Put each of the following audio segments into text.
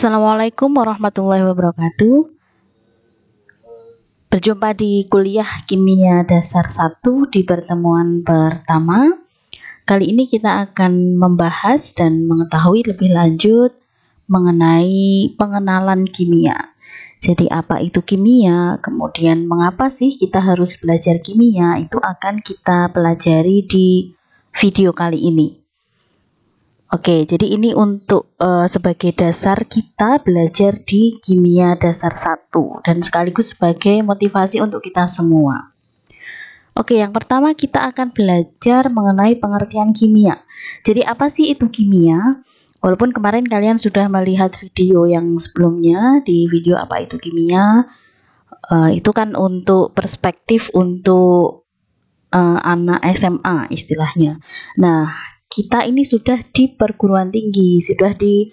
Assalamualaikum warahmatullahi wabarakatuh. Berjumpa di kuliah Kimia Dasar 1 di pertemuan pertama. Kali ini kita akan membahas dan mengetahui lebih lanjut mengenai pengenalan kimia. Jadi apa itu kimia? Kemudian mengapa sih kita harus belajar kimia? Itu akan kita pelajari di video kali ini. Oke, jadi ini untuk uh, sebagai dasar kita belajar di kimia dasar 1 dan sekaligus sebagai motivasi untuk kita semua. Oke, yang pertama kita akan belajar mengenai pengertian kimia. Jadi apa sih itu kimia? Walaupun kemarin kalian sudah melihat video yang sebelumnya di video apa itu kimia, uh, itu kan untuk perspektif untuk uh, anak SMA istilahnya. Nah, kita ini sudah di perguruan tinggi, sudah di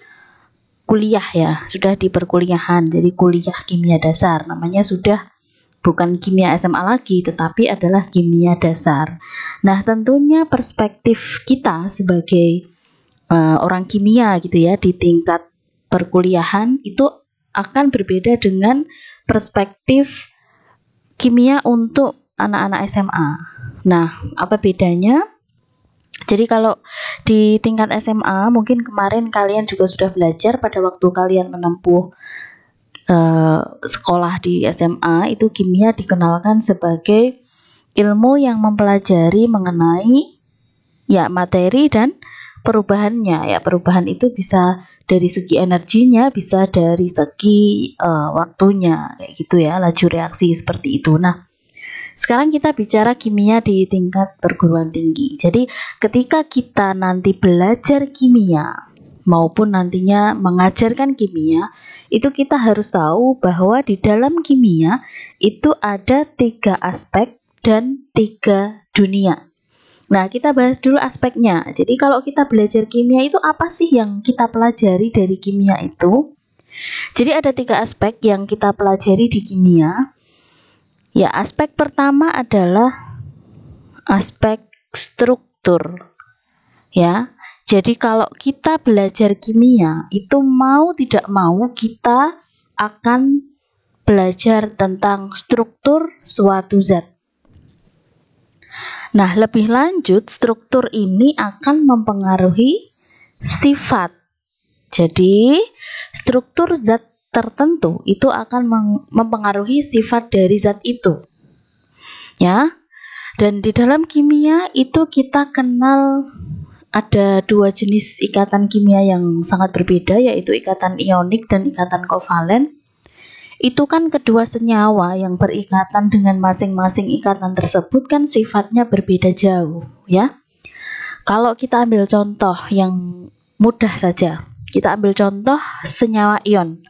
kuliah ya, sudah di perkuliahan. Jadi kuliah kimia dasar namanya sudah bukan kimia SMA lagi tetapi adalah kimia dasar. Nah, tentunya perspektif kita sebagai uh, orang kimia gitu ya di tingkat perkuliahan itu akan berbeda dengan perspektif kimia untuk anak-anak SMA. Nah, apa bedanya? Jadi kalau di tingkat SMA mungkin kemarin kalian juga sudah belajar pada waktu kalian menempuh uh, sekolah di SMA itu kimia dikenalkan sebagai ilmu yang mempelajari mengenai ya materi dan perubahannya ya perubahan itu bisa dari segi energinya bisa dari segi uh, waktunya kayak gitu ya laju reaksi seperti itu. Nah, sekarang kita bicara kimia di tingkat perguruan tinggi. Jadi, ketika kita nanti belajar kimia maupun nantinya mengajarkan kimia, itu kita harus tahu bahwa di dalam kimia itu ada tiga aspek dan tiga dunia. Nah, kita bahas dulu aspeknya. Jadi, kalau kita belajar kimia itu apa sih yang kita pelajari dari kimia itu? Jadi, ada tiga aspek yang kita pelajari di kimia. Ya, aspek pertama adalah aspek struktur. Ya. Jadi kalau kita belajar kimia, itu mau tidak mau kita akan belajar tentang struktur suatu zat. Nah, lebih lanjut struktur ini akan mempengaruhi sifat. Jadi, struktur zat tertentu itu akan mempengaruhi sifat dari zat itu. Ya. Dan di dalam kimia itu kita kenal ada dua jenis ikatan kimia yang sangat berbeda yaitu ikatan ionik dan ikatan kovalen. Itu kan kedua senyawa yang berikatan dengan masing-masing ikatan tersebut kan sifatnya berbeda jauh, ya. Kalau kita ambil contoh yang mudah saja, kita ambil contoh senyawa ion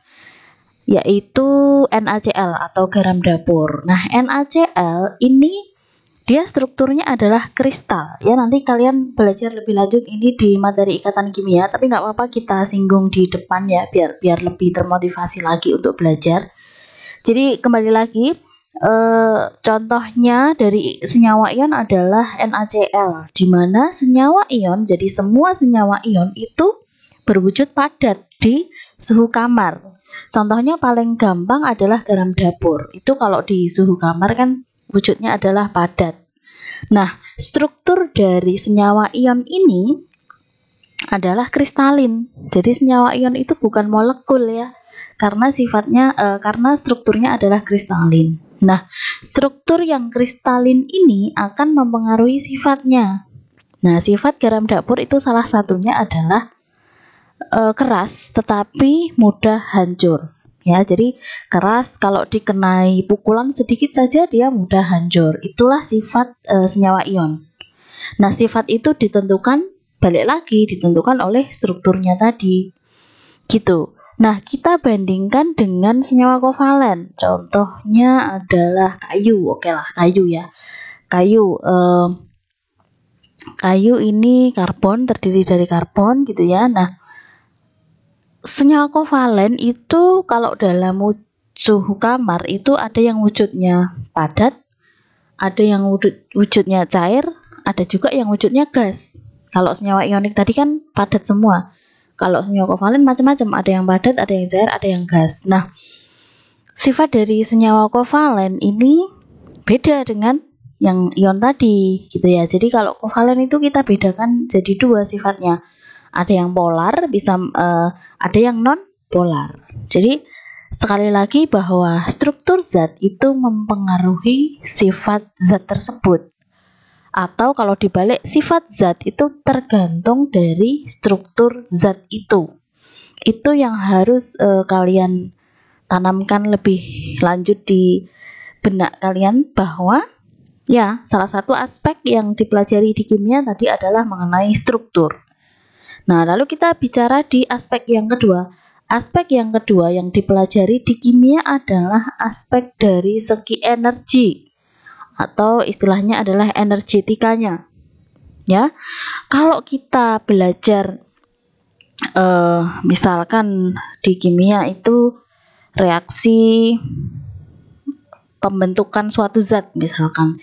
yaitu NaCl atau garam dapur. Nah, NaCl ini dia strukturnya adalah kristal ya nanti kalian belajar lebih lanjut ini di materi ikatan kimia tapi nggak apa-apa kita singgung di depan ya biar biar lebih termotivasi lagi untuk belajar jadi kembali lagi e, contohnya dari senyawa ion adalah NaCl di mana senyawa ion jadi semua senyawa ion itu berwujud padat di suhu kamar Contohnya paling gampang adalah garam dapur. Itu kalau di suhu kamar kan wujudnya adalah padat. Nah, struktur dari senyawa ion ini adalah kristalin. Jadi senyawa ion itu bukan molekul ya, karena sifatnya e, karena strukturnya adalah kristalin. Nah, struktur yang kristalin ini akan mempengaruhi sifatnya. Nah, sifat garam dapur itu salah satunya adalah uh, keras tetapi mudah hancur ya. Jadi keras kalau dikenai pukulan sedikit saja dia mudah hancur. Itulah sifat uh, senyawa ion. Nah, sifat itu ditentukan balik lagi ditentukan oleh strukturnya tadi. Gitu. Nah, kita bandingkan dengan senyawa kovalen. Contohnya adalah kayu. Oke lah, kayu ya. Kayu eh, kayu ini karbon terdiri dari karbon gitu ya. Nah, Senyawa kovalen itu kalau dalam suhu kamar itu ada yang wujudnya padat, ada yang wujud, wujudnya cair, ada juga yang wujudnya gas. Kalau senyawa ionik tadi kan padat semua. Kalau senyawa kovalen macam-macam, ada yang padat, ada yang cair, ada yang gas. Nah, sifat dari senyawa kovalen ini beda dengan yang ion tadi gitu ya. Jadi kalau kovalen itu kita bedakan jadi dua sifatnya ada yang polar bisa uh, ada yang non polar jadi sekali lagi bahwa struktur zat itu mempengaruhi sifat zat tersebut atau kalau dibalik sifat zat itu tergantung dari struktur zat itu itu yang harus uh, kalian tanamkan lebih lanjut di benak kalian bahwa ya salah satu aspek yang dipelajari di kimia tadi adalah mengenai struktur Nah, lalu kita bicara di aspek yang kedua. Aspek yang kedua yang dipelajari di kimia adalah aspek dari segi energi atau istilahnya adalah energetikanya. Ya. Kalau kita belajar uh, misalkan di kimia itu reaksi pembentukan suatu zat misalkan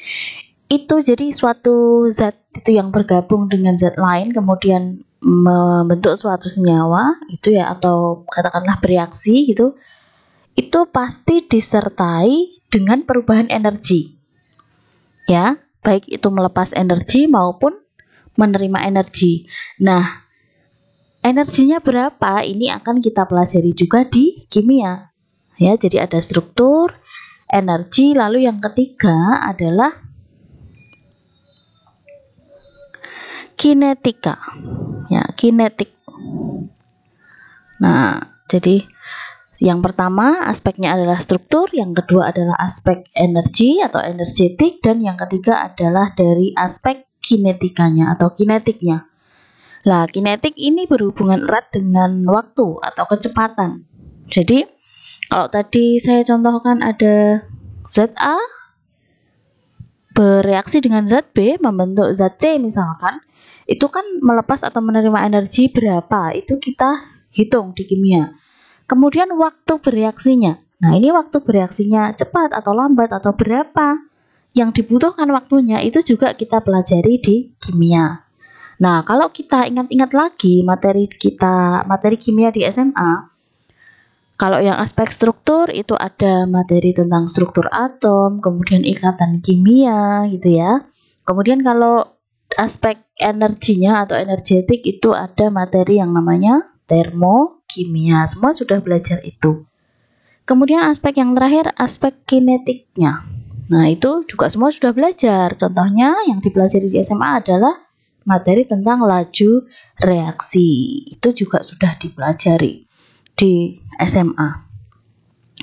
itu jadi suatu zat itu yang bergabung dengan zat lain kemudian membentuk suatu senyawa itu ya atau katakanlah bereaksi gitu itu pasti disertai dengan perubahan energi ya baik itu melepas energi maupun menerima energi nah energinya berapa ini akan kita pelajari juga di kimia ya jadi ada struktur energi lalu yang ketiga adalah kinetika ya kinetik nah jadi yang pertama aspeknya adalah struktur, yang kedua adalah aspek energi atau energetik, dan yang ketiga adalah dari aspek kinetikanya atau kinetiknya. Lah, kinetik ini berhubungan erat dengan waktu atau kecepatan. Jadi, kalau tadi saya contohkan ada ZA bereaksi dengan ZB membentuk ZC misalkan, itu kan melepas atau menerima energi berapa itu kita hitung di kimia kemudian waktu bereaksinya nah ini waktu bereaksinya cepat atau lambat atau berapa yang dibutuhkan waktunya itu juga kita pelajari di kimia nah kalau kita ingat-ingat lagi materi kita materi kimia di SMA kalau yang aspek struktur itu ada materi tentang struktur atom, kemudian ikatan kimia gitu ya. Kemudian kalau aspek energinya atau energetik itu ada materi yang namanya termokimia. Semua sudah belajar itu. Kemudian aspek yang terakhir aspek kinetiknya. Nah, itu juga semua sudah belajar. Contohnya yang dipelajari di SMA adalah materi tentang laju reaksi. Itu juga sudah dipelajari di SMA.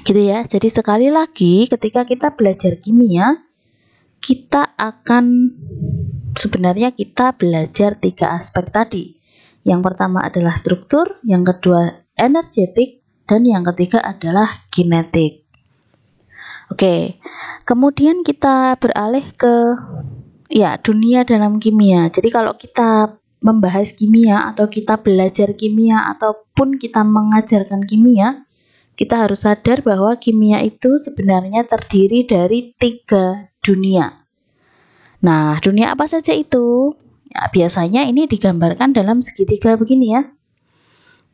Gitu ya. Jadi sekali lagi ketika kita belajar kimia, kita akan sebenarnya kita belajar tiga aspek tadi. Yang pertama adalah struktur, yang kedua energetik, dan yang ketiga adalah kinetik. Oke, kemudian kita beralih ke ya dunia dalam kimia. Jadi kalau kita membahas kimia atau kita belajar kimia ataupun kita mengajarkan kimia, kita harus sadar bahwa kimia itu sebenarnya terdiri dari tiga dunia. Nah, dunia apa saja itu? Ya, biasanya ini digambarkan dalam segitiga begini ya.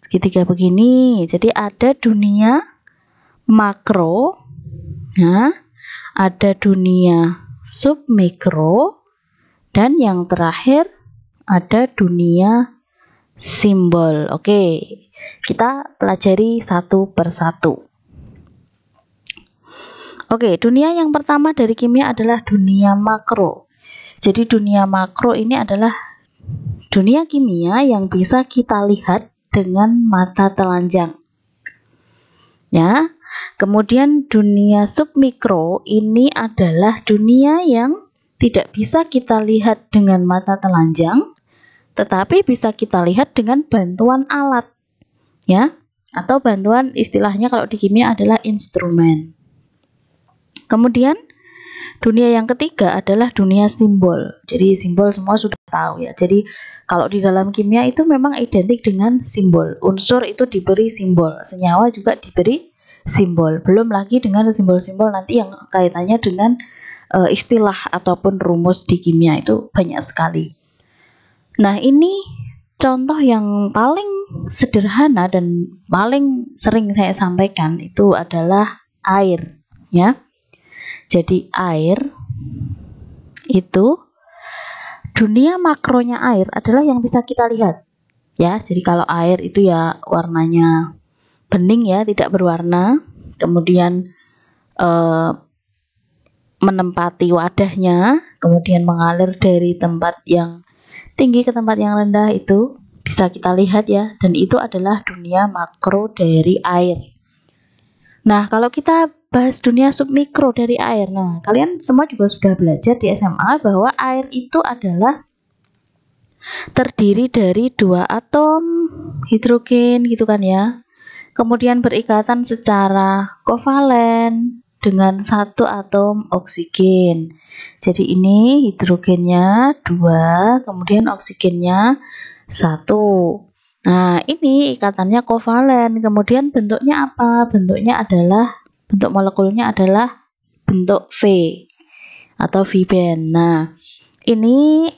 Segitiga begini. Jadi ada dunia makro, ya. Ada dunia submikro dan yang terakhir ada dunia simbol. Oke, kita pelajari satu persatu. Oke, dunia yang pertama dari kimia adalah dunia makro. Jadi dunia makro ini adalah dunia kimia yang bisa kita lihat dengan mata telanjang. Ya. Kemudian dunia submikro ini adalah dunia yang tidak bisa kita lihat dengan mata telanjang, tetapi bisa kita lihat dengan bantuan alat. Ya. Atau bantuan istilahnya kalau di kimia adalah instrumen. Kemudian Dunia yang ketiga adalah dunia simbol. Jadi simbol semua sudah tahu ya. Jadi kalau di dalam kimia itu memang identik dengan simbol. Unsur itu diberi simbol, senyawa juga diberi simbol. Belum lagi dengan simbol-simbol nanti yang kaitannya dengan e, istilah ataupun rumus di kimia itu banyak sekali. Nah, ini contoh yang paling sederhana dan paling sering saya sampaikan itu adalah air, ya. Jadi air itu dunia makronya air adalah yang bisa kita lihat. Ya, jadi kalau air itu ya warnanya bening ya, tidak berwarna. Kemudian eh, menempati wadahnya, kemudian mengalir dari tempat yang tinggi ke tempat yang rendah itu bisa kita lihat ya. Dan itu adalah dunia makro dari air. Nah, kalau kita bahas dunia submikro dari air. Nah, kalian semua juga sudah belajar di SMA bahwa air itu adalah terdiri dari dua atom hidrogen gitu kan ya. Kemudian berikatan secara kovalen dengan satu atom oksigen. Jadi ini hidrogennya dua, kemudian oksigennya satu. Nah, ini ikatannya kovalen. Kemudian bentuknya apa? Bentuknya adalah bentuk molekulnya adalah bentuk V atau V-band. Nah, ini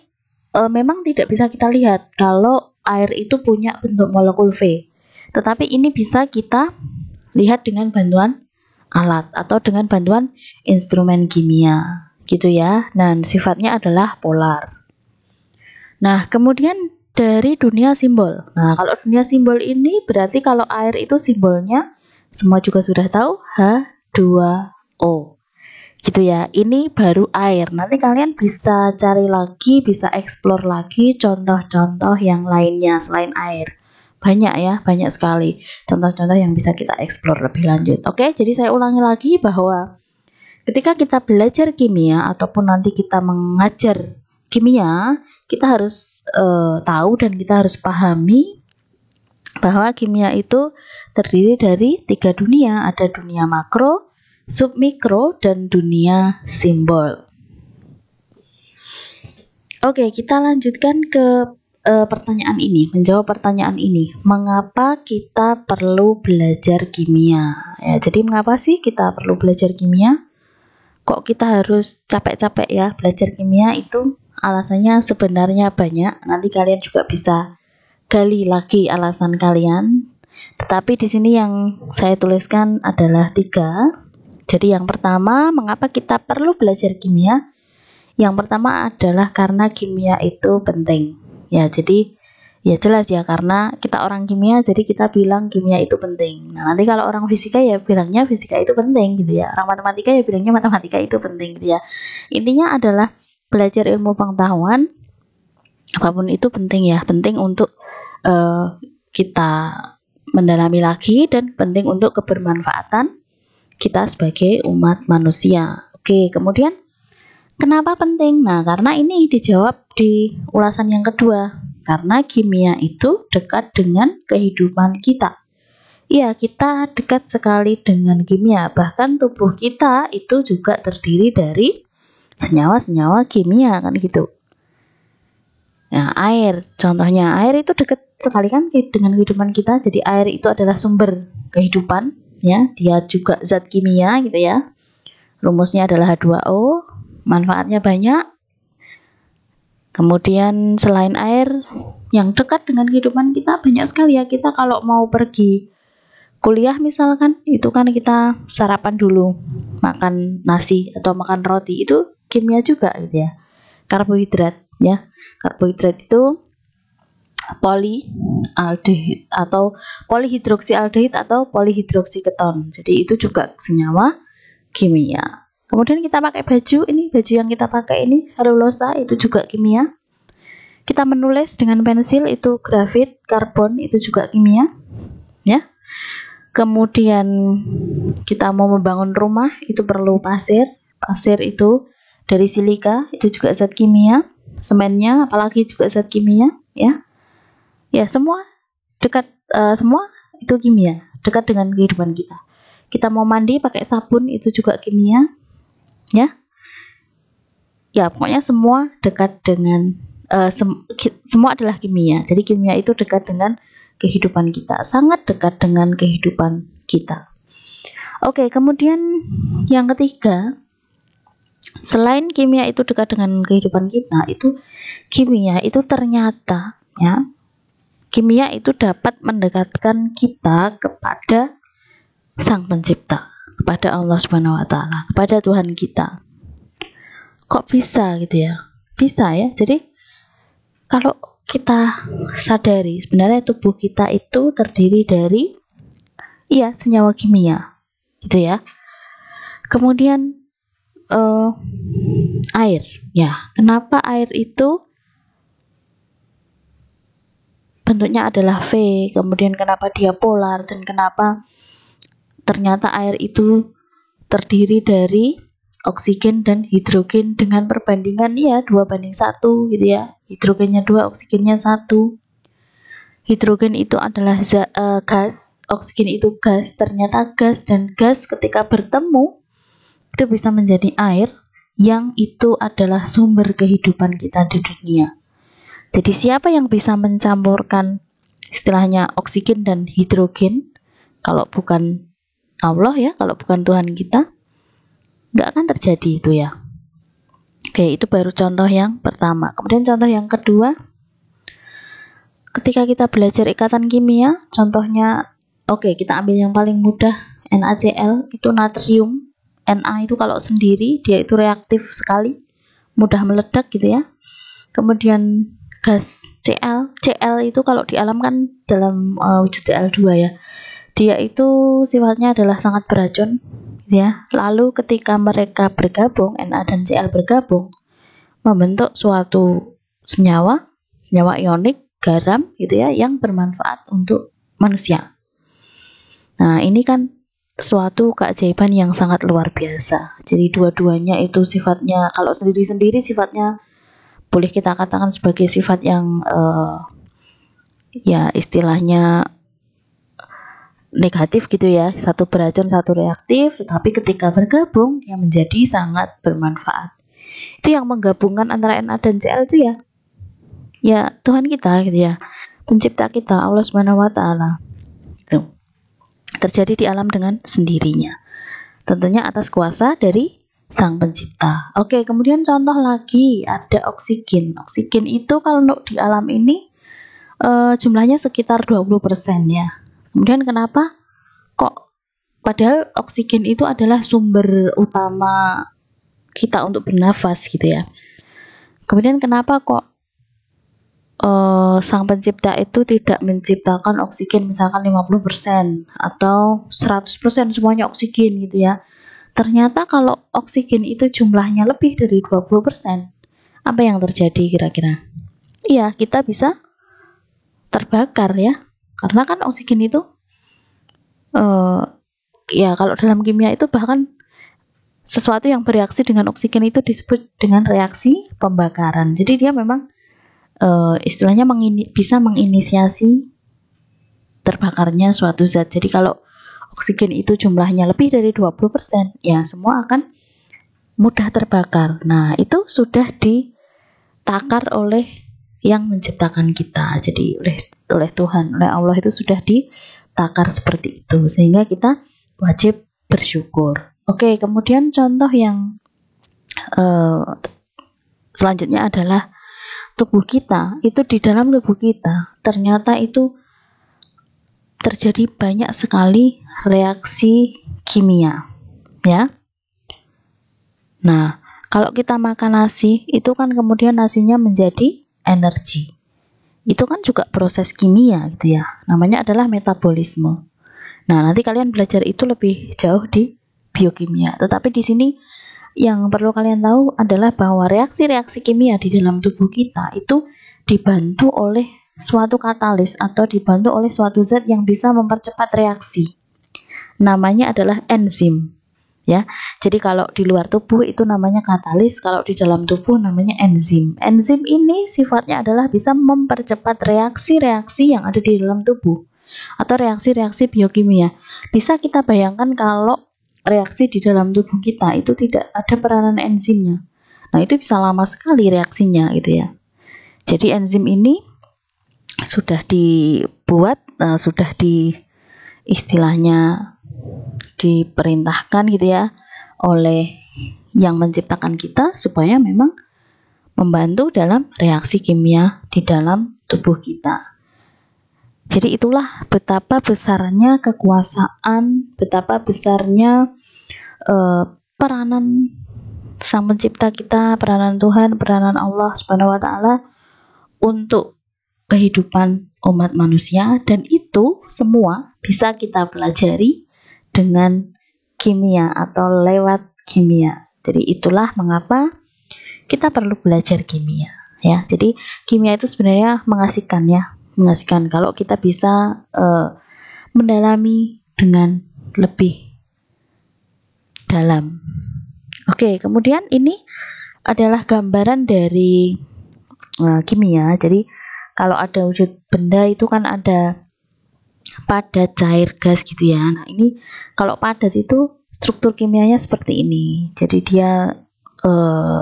e, memang tidak bisa kita lihat kalau air itu punya bentuk molekul V. Tetapi ini bisa kita lihat dengan bantuan alat atau dengan bantuan instrumen kimia gitu ya dan sifatnya adalah polar nah kemudian dari dunia simbol nah kalau dunia simbol ini berarti kalau air itu simbolnya semua juga sudah tahu H2O. Gitu ya. Ini baru air. Nanti kalian bisa cari lagi, bisa explore lagi contoh-contoh yang lainnya selain air. Banyak ya, banyak sekali contoh-contoh yang bisa kita explore lebih lanjut. Oke, jadi saya ulangi lagi bahwa ketika kita belajar kimia ataupun nanti kita mengajar kimia, kita harus uh, tahu dan kita harus pahami bahwa kimia itu terdiri dari tiga dunia, ada dunia makro, submikro, dan dunia simbol. Oke, kita lanjutkan ke e, pertanyaan ini, menjawab pertanyaan ini. Mengapa kita perlu belajar kimia? Ya, jadi mengapa sih kita perlu belajar kimia? Kok kita harus capek-capek ya belajar kimia itu? Alasannya sebenarnya banyak. Nanti kalian juga bisa gali lagi alasan kalian. Tetapi di sini yang saya tuliskan adalah tiga. Jadi yang pertama, mengapa kita perlu belajar kimia? Yang pertama adalah karena kimia itu penting. Ya, jadi ya jelas ya karena kita orang kimia jadi kita bilang kimia itu penting nah nanti kalau orang fisika ya bilangnya fisika itu penting gitu ya orang matematika ya bilangnya matematika itu penting gitu ya intinya adalah belajar ilmu pengetahuan apapun itu penting ya penting untuk uh, kita mendalami lagi dan penting untuk kebermanfaatan kita sebagai umat manusia. Oke, kemudian kenapa penting? Nah, karena ini dijawab di ulasan yang kedua. Karena kimia itu dekat dengan kehidupan kita. Ya, kita dekat sekali dengan kimia. Bahkan tubuh kita itu juga terdiri dari senyawa-senyawa kimia kan gitu. Nah, air, contohnya air itu dekat sekali kan dengan kehidupan kita jadi air itu adalah sumber kehidupan ya dia juga zat kimia gitu ya rumusnya adalah H2O manfaatnya banyak kemudian selain air yang dekat dengan kehidupan kita banyak sekali ya kita kalau mau pergi kuliah misalkan itu kan kita sarapan dulu makan nasi atau makan roti itu kimia juga gitu ya karbohidrat ya karbohidrat itu polialdehid atau polihidroksialdehid atau polihidroksiketon. Jadi itu juga senyawa kimia. Kemudian kita pakai baju, ini baju yang kita pakai ini selulosa itu juga kimia. Kita menulis dengan pensil itu grafit, karbon itu juga kimia. Ya. Kemudian kita mau membangun rumah itu perlu pasir. Pasir itu dari silika itu juga zat kimia. Semennya apalagi juga zat kimia, ya ya semua dekat uh, semua itu kimia dekat dengan kehidupan kita kita mau mandi pakai sabun itu juga kimia ya ya pokoknya semua dekat dengan uh, sem semua adalah kimia jadi kimia itu dekat dengan kehidupan kita sangat dekat dengan kehidupan kita oke kemudian yang ketiga selain kimia itu dekat dengan kehidupan kita itu kimia itu ternyata ya Kimia itu dapat mendekatkan kita kepada Sang Pencipta, kepada Allah Subhanahu wa taala, kepada Tuhan kita. Kok bisa gitu ya? Bisa ya. Jadi kalau kita sadari sebenarnya tubuh kita itu terdiri dari iya senyawa kimia gitu ya kemudian uh, air ya kenapa air itu bentuknya adalah V, kemudian kenapa dia polar dan kenapa ternyata air itu terdiri dari oksigen dan hidrogen dengan perbandingan ya 2 banding 1 gitu ya hidrogennya 2 oksigennya 1 hidrogen itu adalah e, gas oksigen itu gas ternyata gas dan gas ketika bertemu itu bisa menjadi air yang itu adalah sumber kehidupan kita di dunia jadi siapa yang bisa mencampurkan istilahnya oksigen dan hidrogen kalau bukan Allah ya, kalau bukan Tuhan kita, nggak akan terjadi itu ya. Oke, itu baru contoh yang pertama. Kemudian contoh yang kedua, ketika kita belajar ikatan kimia, contohnya, oke okay, kita ambil yang paling mudah, NaCl itu natrium, Na itu kalau sendiri dia itu reaktif sekali, mudah meledak gitu ya. Kemudian gas Cl Cl itu kalau di alam kan dalam uh, wujud Cl2 ya dia itu sifatnya adalah sangat beracun ya lalu ketika mereka bergabung Na dan Cl bergabung membentuk suatu senyawa senyawa ionik garam gitu ya yang bermanfaat untuk manusia nah ini kan suatu keajaiban yang sangat luar biasa jadi dua-duanya itu sifatnya kalau sendiri-sendiri sifatnya boleh kita katakan sebagai sifat yang uh, ya istilahnya negatif gitu ya satu beracun satu reaktif tetapi ketika bergabung yang menjadi sangat bermanfaat itu yang menggabungkan antara NA dan CL itu ya ya Tuhan kita gitu ya pencipta kita Allah Subhanahu wa taala itu terjadi di alam dengan sendirinya tentunya atas kuasa dari Sang Pencipta. Oke, kemudian contoh lagi ada oksigen. Oksigen itu kalau untuk di alam ini e, jumlahnya sekitar 20% ya. Kemudian kenapa kok padahal oksigen itu adalah sumber utama kita untuk bernafas gitu ya. Kemudian kenapa kok e, sang pencipta itu tidak menciptakan oksigen misalkan 50% atau 100% semuanya oksigen gitu ya Ternyata kalau oksigen itu jumlahnya lebih dari 20%, apa yang terjadi kira-kira? Iya, kita bisa terbakar ya. Karena kan oksigen itu uh, ya kalau dalam kimia itu bahkan sesuatu yang bereaksi dengan oksigen itu disebut dengan reaksi pembakaran. Jadi dia memang uh, istilahnya mengini, bisa menginisiasi terbakarnya suatu zat. Jadi kalau oksigen itu jumlahnya lebih dari 20%, ya semua akan mudah terbakar. Nah, itu sudah ditakar oleh yang menciptakan kita. Jadi oleh oleh Tuhan, oleh Allah itu sudah ditakar seperti itu sehingga kita wajib bersyukur. Oke, kemudian contoh yang uh, selanjutnya adalah tubuh kita itu di dalam tubuh kita ternyata itu terjadi banyak sekali reaksi kimia, ya. Nah, kalau kita makan nasi, itu kan kemudian nasinya menjadi energi. Itu kan juga proses kimia gitu ya. Namanya adalah metabolisme. Nah, nanti kalian belajar itu lebih jauh di biokimia. Tetapi di sini yang perlu kalian tahu adalah bahwa reaksi-reaksi kimia di dalam tubuh kita itu dibantu oleh suatu katalis atau dibantu oleh suatu zat yang bisa mempercepat reaksi. Namanya adalah enzim. Ya. Jadi kalau di luar tubuh itu namanya katalis, kalau di dalam tubuh namanya enzim. Enzim ini sifatnya adalah bisa mempercepat reaksi-reaksi yang ada di dalam tubuh atau reaksi-reaksi biokimia. Bisa kita bayangkan kalau reaksi di dalam tubuh kita itu tidak ada peranan enzimnya. Nah, itu bisa lama sekali reaksinya gitu ya. Jadi enzim ini sudah dibuat uh, sudah di istilahnya diperintahkan gitu ya oleh yang menciptakan kita supaya memang membantu dalam reaksi kimia di dalam tubuh kita. Jadi itulah betapa besarnya kekuasaan, betapa besarnya uh, peranan Sang Pencipta kita, peranan Tuhan, peranan Allah Subhanahu wa taala untuk kehidupan umat manusia dan itu semua bisa kita pelajari dengan kimia atau lewat kimia. Jadi itulah mengapa kita perlu belajar kimia ya. Jadi kimia itu sebenarnya mengasihkan ya, mengasihkan kalau kita bisa uh, mendalami dengan lebih dalam. Oke, kemudian ini adalah gambaran dari uh, kimia. Jadi kalau ada wujud benda itu kan ada padat, cair, gas gitu ya. Nah, ini kalau padat itu struktur kimianya seperti ini. Jadi dia eh,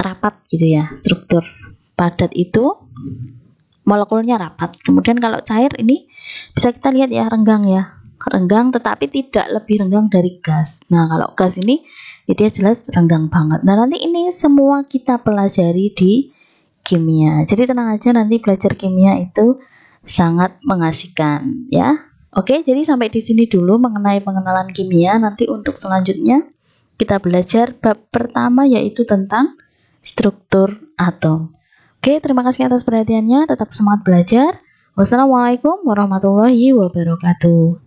rapat gitu ya. Struktur padat itu molekulnya rapat. Kemudian kalau cair ini bisa kita lihat ya renggang ya. Renggang tetapi tidak lebih renggang dari gas. Nah, kalau gas ini ya dia jelas renggang banget. Nah, nanti ini semua kita pelajari di kimia. Jadi tenang aja nanti belajar kimia itu sangat mengasihkan ya. Oke, jadi sampai di sini dulu mengenai pengenalan kimia. Nanti untuk selanjutnya kita belajar bab pertama yaitu tentang struktur atom. Oke, terima kasih atas perhatiannya. Tetap semangat belajar. Wassalamualaikum warahmatullahi wabarakatuh.